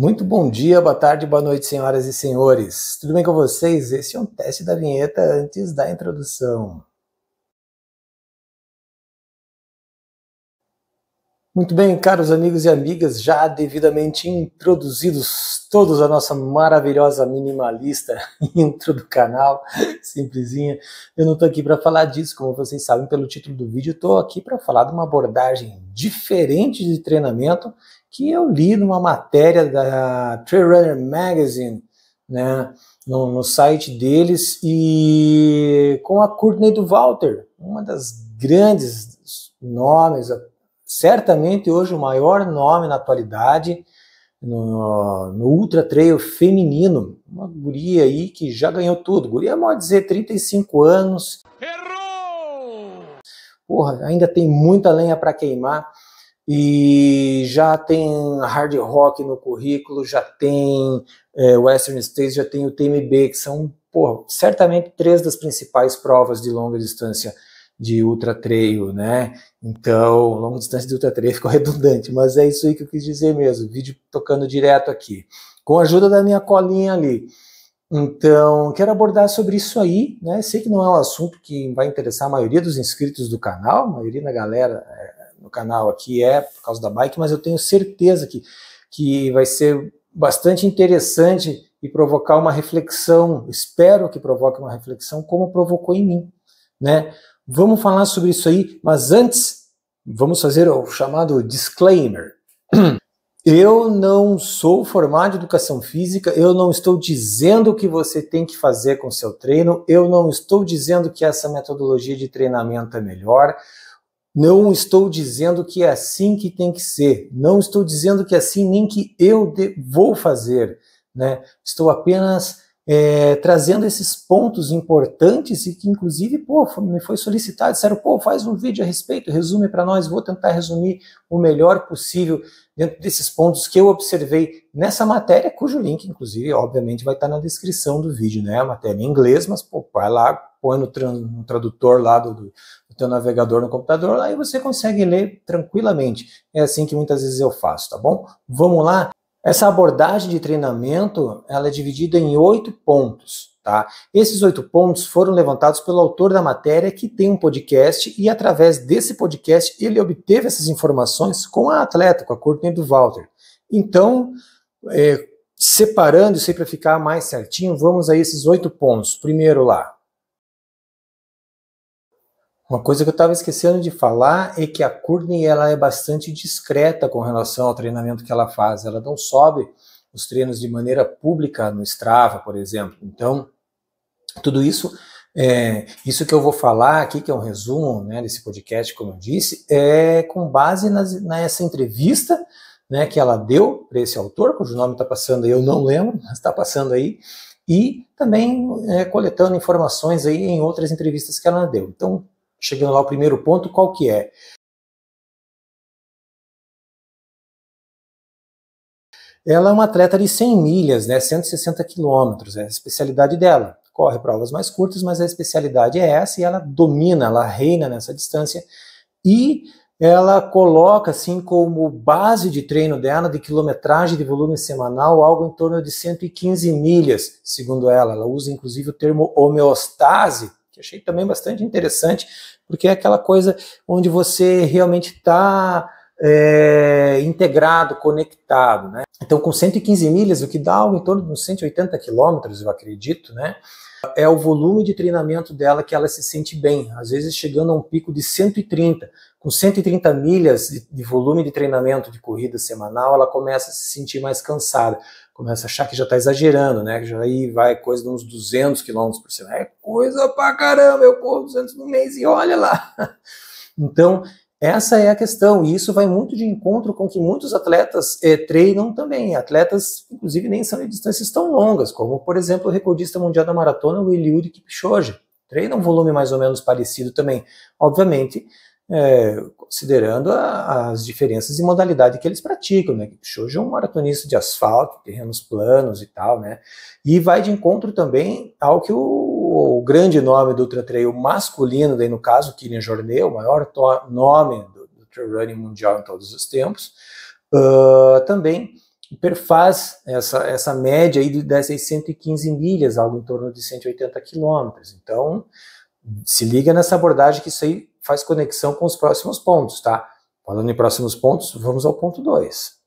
Muito bom dia, boa tarde, boa noite, senhoras e senhores. Tudo bem com vocês? Esse é um teste da vinheta antes da introdução. Muito bem, caros amigos e amigas, já devidamente introduzidos todos a nossa maravilhosa minimalista intro do canal, simplesinha. Eu não estou aqui para falar disso, como vocês sabem pelo título do vídeo, estou aqui para falar de uma abordagem diferente de treinamento que eu li numa matéria da Trailrunner Magazine, né, no, no, site deles, e com a Courtney do Walter, uma das grandes nomes, certamente hoje o maior nome na atualidade no, no Ultra Trail feminino. Uma guria aí que já ganhou tudo. Guria, pode dizer, 35 anos. Errou! Porra, ainda tem muita lenha para queimar e já tem hard rock no currículo, já tem é, Western States, já tem o TMB, que são porra, certamente três das principais provas de longa distância de ultra trail, né? Então, longa distância de ultra trail ficou redundante, mas é isso aí que eu quis dizer mesmo. Vídeo tocando direto aqui, com a ajuda da minha colinha ali. Então, quero abordar sobre isso aí, né? Sei que não é um assunto que vai interessar a maioria dos inscritos do canal, a maioria da galera é, no canal aqui é por causa da bike, mas eu tenho certeza que, que vai ser bastante interessante e provocar uma reflexão, espero que provoque uma reflexão, como provocou em mim, né? Vamos falar sobre isso aí, mas antes, vamos fazer o chamado disclaimer. Eu não sou formado em educação física, eu não estou dizendo o que você tem que fazer com seu treino, eu não estou dizendo que essa metodologia de treinamento é melhor, não estou dizendo que é assim que tem que ser, não estou dizendo que é assim nem que eu vou fazer, né? Estou apenas é, trazendo esses pontos importantes e que, inclusive, pô, me foi solicitado, disseram, pô, faz um vídeo a respeito, resume para nós, vou tentar resumir o melhor possível dentro desses pontos que eu observei nessa matéria, cujo link, inclusive, obviamente, vai estar na descrição do vídeo, né? A matéria é em inglês, mas, pô, vai lá, põe no, tra no tradutor lá do, teu navegador no computador, aí você consegue ler tranquilamente. É assim que muitas vezes eu faço, tá bom? Vamos lá? Essa abordagem de treinamento, ela é dividida em oito pontos, tá? Esses oito pontos foram levantados pelo autor da matéria que tem um podcast e através desse podcast ele obteve essas informações com a atleta, com a Courtney do Walter. Então, é, separando, sempre para ficar mais certinho, vamos a esses oito pontos. Primeiro lá, uma coisa que eu estava esquecendo de falar é que a Courtney ela é bastante discreta com relação ao treinamento que ela faz. Ela não sobe os treinos de maneira pública no Strava, por exemplo. Então, tudo isso, é, isso que eu vou falar aqui, que é um resumo né, desse podcast, como eu disse, é com base nas, nessa entrevista né, que ela deu para esse autor, cujo nome está passando aí, eu não lembro, mas está passando aí, e também é, coletando informações aí em outras entrevistas que ela deu. Então, chegando lá ao primeiro ponto, qual que é? Ela é uma atleta de 100 milhas, né, 160 quilômetros, é a especialidade dela. Corre provas mais curtas, mas a especialidade é essa e ela domina, ela reina nessa distância e ela coloca assim como base de treino dela, de quilometragem de volume semanal, algo em torno de 115 milhas, segundo ela. Ela usa inclusive o termo homeostase que achei também bastante interessante, porque é aquela coisa onde você realmente está é, integrado, conectado, né? Então, com 115 milhas, o que dá algo em torno de uns 180 quilômetros, eu acredito, né? é o volume de treinamento dela que ela se sente bem, às vezes chegando a um pico de 130. Com 130 milhas de, de, volume de treinamento de corrida semanal, ela começa a se sentir mais cansada, começa a achar que já está exagerando, né? Que já aí vai coisa de uns 200 quilômetros por semana. É coisa pra caramba, eu corro 200 no mês e olha lá. Então, essa é a questão, e isso vai muito de encontro com que muitos atletas é, treinam também. Atletas, inclusive, nem são de distâncias tão longas, como, por exemplo, o recordista mundial da maratona, o Eliud Kipchoge. Treina um volume mais ou menos parecido também. Obviamente, é, considerando a, as diferenças de modalidade que eles praticam, né? Kipchoge é um maratonista de asfalto, terrenos planos e tal, né? E vai de encontro também ao que o o grande nome do ultra trail masculino, daí no caso, Kylian Jornet, o maior nome do, do trail running mundial em todos os tempos, uh, também perfaz essa, essa média aí dessas 115 milhas, algo em torno de 180 quilômetros. Então, se liga nessa abordagem que isso aí faz conexão com os próximos pontos, tá? Falando em próximos pontos, vamos ao ponto 2.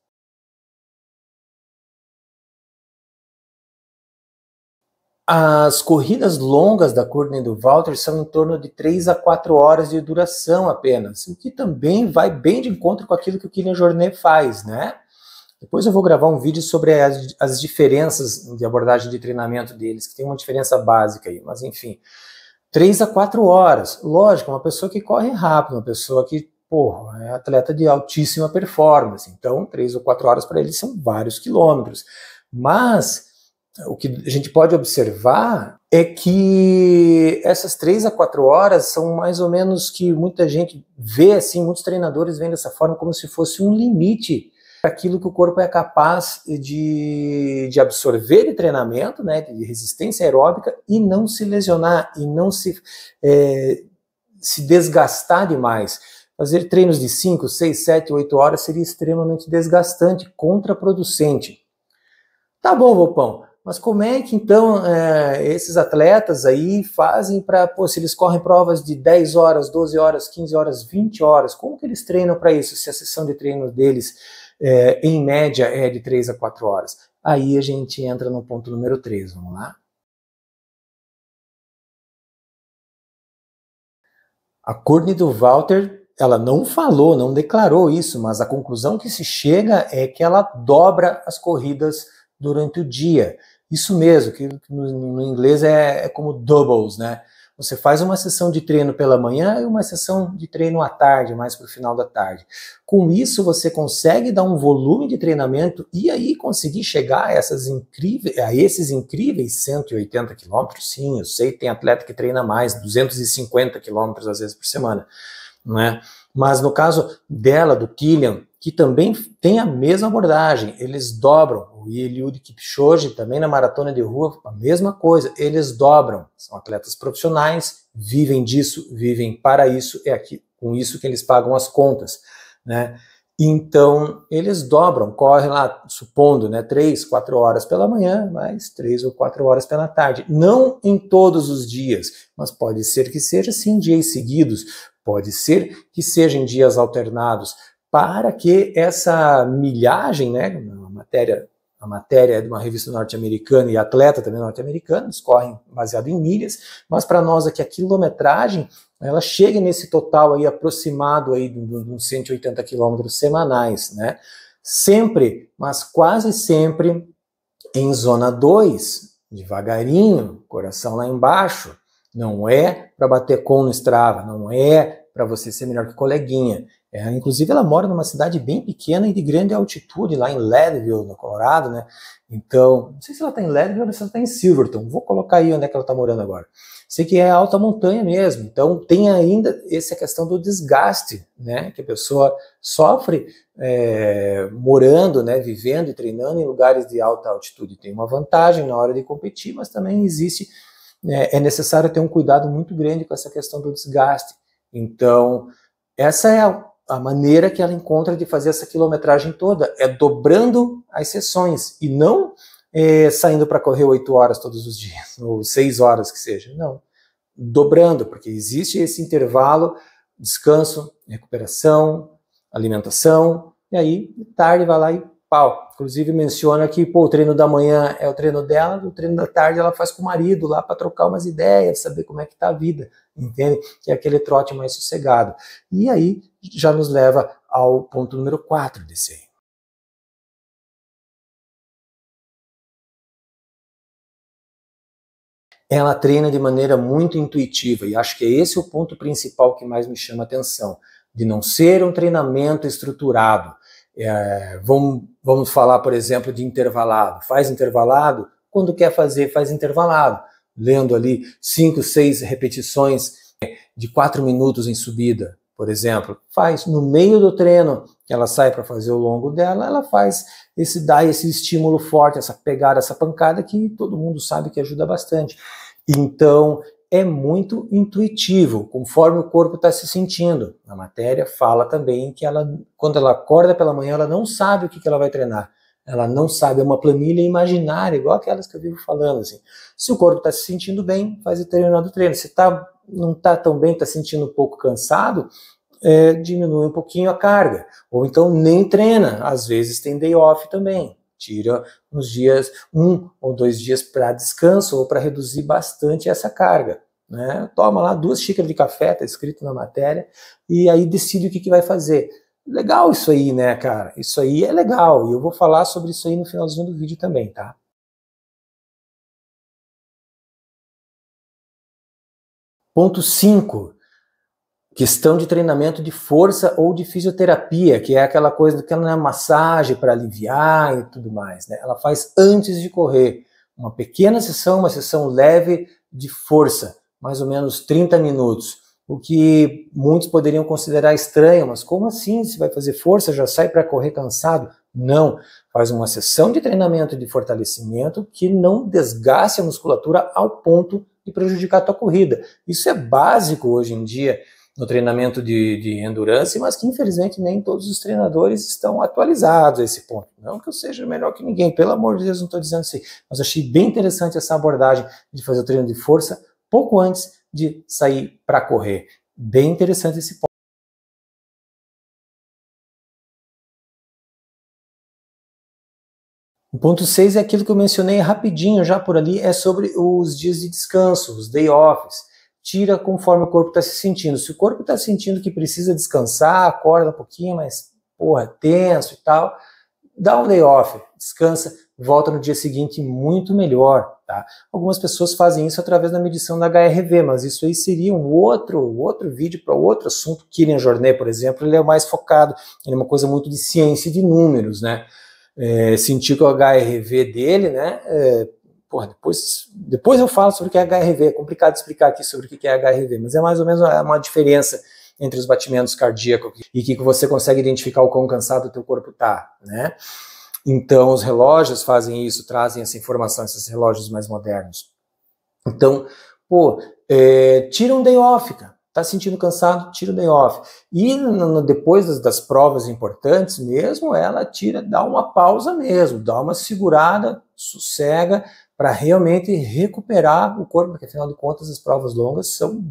As corridas longas da Courtney do Walter são em torno de 3 a 4 horas de duração apenas, o que também vai bem de encontro com aquilo que o Kylian Jornet faz, né? Depois eu vou gravar um vídeo sobre as, as, diferenças de abordagem de treinamento deles, que tem uma diferença básica aí, mas enfim. Três a quatro horas. Lógico, uma pessoa que corre rápido, uma pessoa que, porra, é atleta de altíssima performance. Então, três ou quatro horas para eles são vários quilômetros. Mas o que a gente pode observar é que essas três a quatro horas são mais ou menos que muita gente vê assim, muitos treinadores veem dessa forma como se fosse um limite para aquilo que o corpo é capaz de, de absorver de treinamento, né, de resistência aeróbica e não se lesionar e não se é, se desgastar demais. Fazer treinos de 5, 6, 7, 8 horas seria extremamente desgastante, contraproducente. Tá bom, Vopão. Mas como é que então é, esses atletas aí fazem para, se eles correm provas de 10 horas, 12 horas, 15 horas, 20 horas, como que eles treinam para isso? Se a sessão de treino deles, é, em média, é de 3 a 4 horas. Aí a gente entra no ponto número 3, vamos lá? A Courtney do Walter, ela não falou, não declarou isso, mas a conclusão que se chega é que ela dobra as corridas durante o dia. Isso mesmo, que, no, no inglês é, é, como doubles, né? Você faz uma sessão de treino pela manhã e uma sessão de treino à tarde, mais para o final da tarde. Com isso, você consegue dar um volume de treinamento e aí conseguir chegar a, essas incríveis, a esses incríveis 180 quilômetros. Sim, eu sei, tem atleta que treina mais, 250 quilômetros às vezes por semana, né? Mas no caso dela, do Killian, que também tem a mesma abordagem. Eles dobram. O Eliud Kipchoge também na maratona de rua, a mesma coisa. Eles dobram. São atletas profissionais, vivem disso, vivem para isso. É aqui com isso que eles pagam as contas, né? Então eles dobram, correm lá, supondo, né, três, quatro horas pela manhã, mais três ou quatro horas pela tarde. Não em todos os dias, mas pode ser que seja sim dias seguidos, pode ser que sejam dias alternados, para que essa milhagem, né, A matéria, a matéria é de uma revista norte-americana e atleta também norte-americana, eles correm baseado em milhas, mas para nós aqui a quilometragem, ela chega nesse total aí aproximado aí de uns 180 quilômetros semanais, né? Sempre, mas quase sempre em zona 2, devagarinho, coração lá embaixo, não é para bater com no Strava, não é para você ser melhor que coleguinha, é, inclusive, ela mora numa cidade bem pequena e de grande altitude, lá em Leadville, no Colorado, né? Então, não sei se ela está em Leadville ou se ela está em Silverton. Vou colocar aí onde é que ela está morando agora. Sei que é alta montanha mesmo. Então, tem ainda essa questão do desgaste, né? Que a pessoa sofre é, morando, né? Vivendo e treinando em lugares de alta altitude. Tem uma vantagem na hora de competir, mas também existe... É, é necessário ter um cuidado muito grande com essa questão do desgaste. Então, essa é a a maneira que ela encontra de fazer essa quilometragem toda é dobrando as sessões e não é, saindo para correr oito horas todos os dias, ou seis horas que seja. Não. Dobrando, porque existe esse intervalo, descanso, recuperação, alimentação, e aí tarde vai lá e pau. Inclusive menciona que pô, o treino da manhã é o treino dela, o treino da tarde ela faz com o marido lá para trocar umas ideias, saber como é que tá a vida, entende? Que é aquele trote mais sossegado. E aí já nos leva ao ponto número 4 desse aí. Ela treina de maneira muito intuitiva e acho que é esse é o ponto principal que mais me chama a atenção, de não ser um treinamento estruturado é, vamos, vamos falar, por exemplo, de intervalado. Faz intervalado quando quer fazer, faz intervalado. Lendo ali cinco, seis repetições é, de quatro minutos em subida, por exemplo, faz no meio do treino, ela sai para fazer o longo dela, ela faz esse dá esse estímulo forte, essa pegada, essa pancada que todo mundo sabe que ajuda bastante. Então, é muito intuitivo, conforme o corpo está se sentindo. A matéria fala também que ela, quando ela acorda pela manhã, ela não sabe o que, que ela vai treinar. Ela não sabe, é uma planilha imaginária, igual aquelas que eu vivo falando. Assim. Se o corpo está se sentindo bem, faz determinado treino. Se tá, não está tão bem, está sentindo um pouco cansado, é, diminui um pouquinho a carga. Ou então nem treina. Às vezes tem day off também tira uns dias, um ou dois dias para descanso ou para reduzir bastante essa carga. Né? Toma lá duas xícaras de café, está escrito na matéria, e aí decide o que, que vai fazer. Legal isso aí, né, cara? Isso aí é legal, e eu vou falar sobre isso aí no finalzinho do vídeo também, tá? Ponto 5. Questão de treinamento de força ou de fisioterapia, que é aquela coisa que ela não é massagem para aliviar e tudo mais, né? Ela faz antes de correr uma pequena sessão, uma sessão leve de força, mais ou menos 30 minutos. O que muitos poderiam considerar estranho, mas como assim? Se vai fazer força, já sai para correr cansado? Não, faz uma sessão de treinamento de fortalecimento que não desgaste a musculatura ao ponto de prejudicar a tua corrida. Isso é básico hoje em dia no treinamento de, de endurance, mas que infelizmente nem todos os treinadores estão atualizados a esse ponto. Não que eu seja melhor que ninguém, pelo amor de Deus, não estou dizendo isso, assim, mas achei bem interessante essa abordagem de fazer o treino de força pouco antes de sair para correr. Bem interessante esse ponto. O ponto 6 é aquilo que eu mencionei rapidinho já por ali, é sobre os dias de descanso, os day offs tira conforme o corpo está se sentindo. Se o corpo está sentindo que precisa descansar, acorda um pouquinho, mas, porra, é tenso e tal, dá um day off, descansa, volta no dia seguinte muito melhor, tá? Algumas pessoas fazem isso através da medição da HRV, mas isso aí seria um outro, outro vídeo para outro assunto. Kylian Jornet, por exemplo, ele é mais focado, ele é uma coisa muito de ciência e de números, né? É, sentir que o HRV dele, né, é, Porra, depois, depois eu falo sobre o que é HRV. É complicado explicar aqui sobre o que é HRV, mas é mais ou menos uma diferença entre os batimentos cardíacos e que você consegue identificar o quão cansado o teu corpo está, né? Então, os relógios fazem isso, trazem essa informação, esses relógios mais modernos. Então, pô, é, tira um day off, cara. Tá sentindo cansado? Tira o um day off. E no, no, depois das, das, provas importantes mesmo, ela tira, dá uma pausa mesmo, dá uma segurada, sossega, para realmente recuperar o corpo, porque afinal de contas as provas longas são,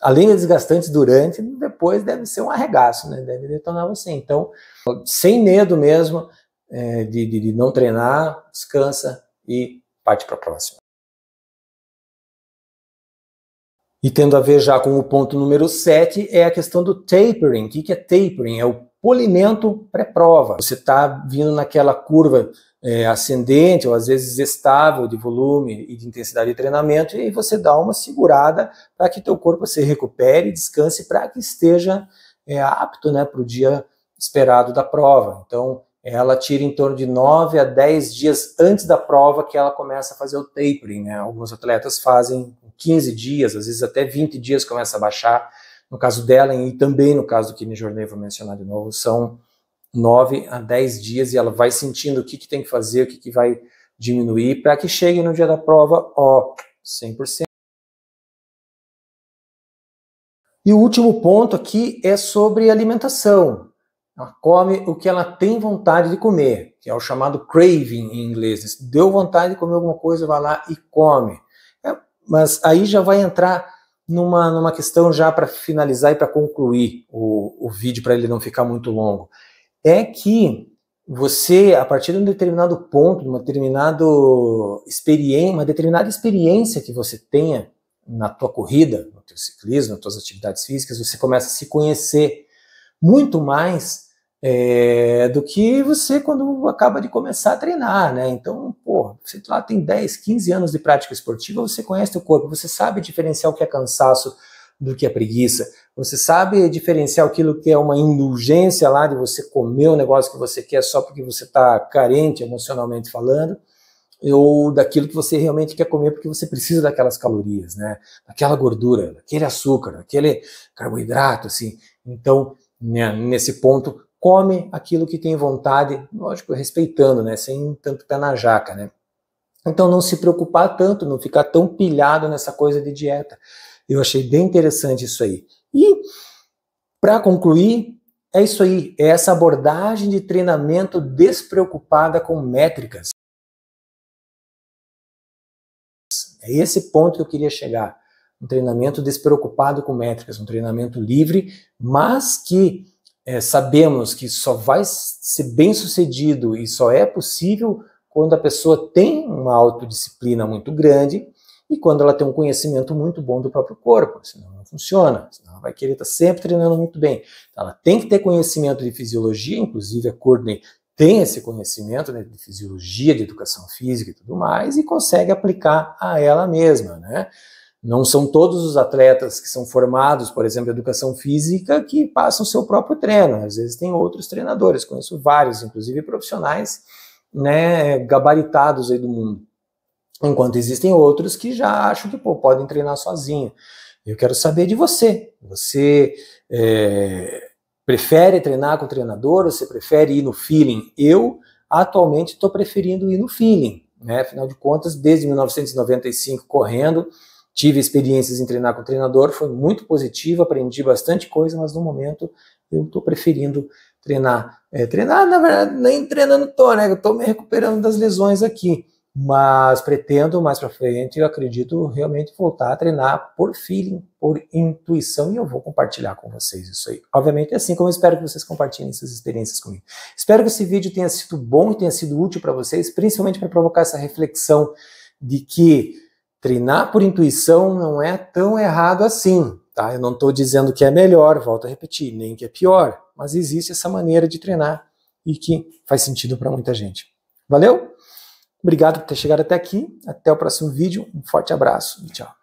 além de desgastantes durante, depois deve ser um arregaço, né? deve detonar você. Então, sem medo mesmo é, de, de, de não treinar, descansa e parte para a próxima. E tendo a ver já com o ponto número 7, é a questão do tapering. O que é tapering? É o polimento pré-prova. Você está vindo naquela curva é, ascendente ou às vezes estável de volume e de intensidade de treinamento e aí você dá uma segurada para que teu corpo se recupere, descanse para que esteja é, apto né, para o dia esperado da prova. Então, ela tira em torno de 9 a 10 dias antes da prova que ela começa a fazer o tapering. Né? Alguns atletas fazem 15 dias, às vezes até 20 dias começa a baixar. No caso dela e também no caso do Kimi Jornet, vou mencionar de novo, são 9 a 10 dias e ela vai sentindo o que, que tem que fazer, o que, que vai diminuir, para que chegue no dia da prova, ó, 100%. E o último ponto aqui é sobre alimentação. Ela come o que ela tem vontade de comer, que é o chamado craving em inglês. Deu vontade de comer alguma coisa, vai lá e come. É, mas aí já vai entrar numa, numa questão já para finalizar e para concluir o, o vídeo, para ele não ficar muito longo é que você, a partir de um determinado ponto, de uma, determinado experiência, uma determinada experiência que você tenha na tua corrida, no teu ciclismo, nas tuas atividades físicas, você começa a se conhecer muito mais é, do que você quando acaba de começar a treinar, né? Então, pô, você tá lá tem 10, 15 anos de prática esportiva, você conhece o corpo, você sabe diferenciar o que é cansaço do que a preguiça. Você sabe diferenciar aquilo que é uma indulgência lá de você comer o um negócio que você quer só porque você está carente emocionalmente falando, ou daquilo que você realmente quer comer porque você precisa daquelas calorias, né? Daquela gordura, daquele açúcar, daquele carboidrato, assim. Então, né, nesse ponto, come aquilo que tem vontade, lógico, respeitando, né? Sem tanto pé na jaca, né? Então, não se preocupar tanto, não ficar tão pilhado nessa coisa de dieta. Eu achei bem interessante isso aí. E, para concluir, é isso aí, é essa abordagem de treinamento despreocupada com métricas. É esse ponto que eu queria chegar. Um treinamento despreocupado com métricas, um treinamento livre, mas que é, sabemos que só vai ser bem sucedido e só é possível quando a pessoa tem uma autodisciplina muito grande e quando ela tem um conhecimento muito bom do próprio corpo, senão não funciona, senão ela vai querer estar tá sempre treinando muito bem. Então, ela tem que ter conhecimento de fisiologia, inclusive a Courtney tem esse conhecimento né, de fisiologia, de educação física e tudo mais, e consegue aplicar a ela mesma, né? Não são todos os atletas que são formados, por exemplo, em educação física, que passam seu próprio treino. Às vezes tem outros treinadores, conheço vários, inclusive profissionais, né, gabaritados aí do mundo. Enquanto existem outros que já acham que pô, podem treinar sozinho. Eu quero saber de você. Você é, prefere treinar com o treinador? Você prefere ir no feeling? Eu atualmente estou preferindo ir no feeling. Né? Afinal de contas, desde 1995 correndo, tive experiências em treinar com o treinador, foi muito positivo, aprendi bastante coisa, mas no momento eu estou preferindo treinar. É, treinar, na verdade, nem treinando estou, né? Eu estou me recuperando das lesões aqui mas pretendo mais para frente, eu acredito realmente voltar a treinar por feeling, por intuição e eu vou compartilhar com vocês isso aí. Obviamente, é assim como eu espero que vocês compartilhem essas experiências comigo. Espero que esse vídeo tenha sido bom e tenha sido útil para vocês, principalmente para provocar essa reflexão de que treinar por intuição não é tão errado assim, tá? Eu não estou dizendo que é melhor, volto a repetir, nem que é pior, mas existe essa maneira de treinar e que faz sentido para muita gente. Valeu? Obrigado por ter chegado até aqui. Até o próximo vídeo. Um forte abraço e tchau.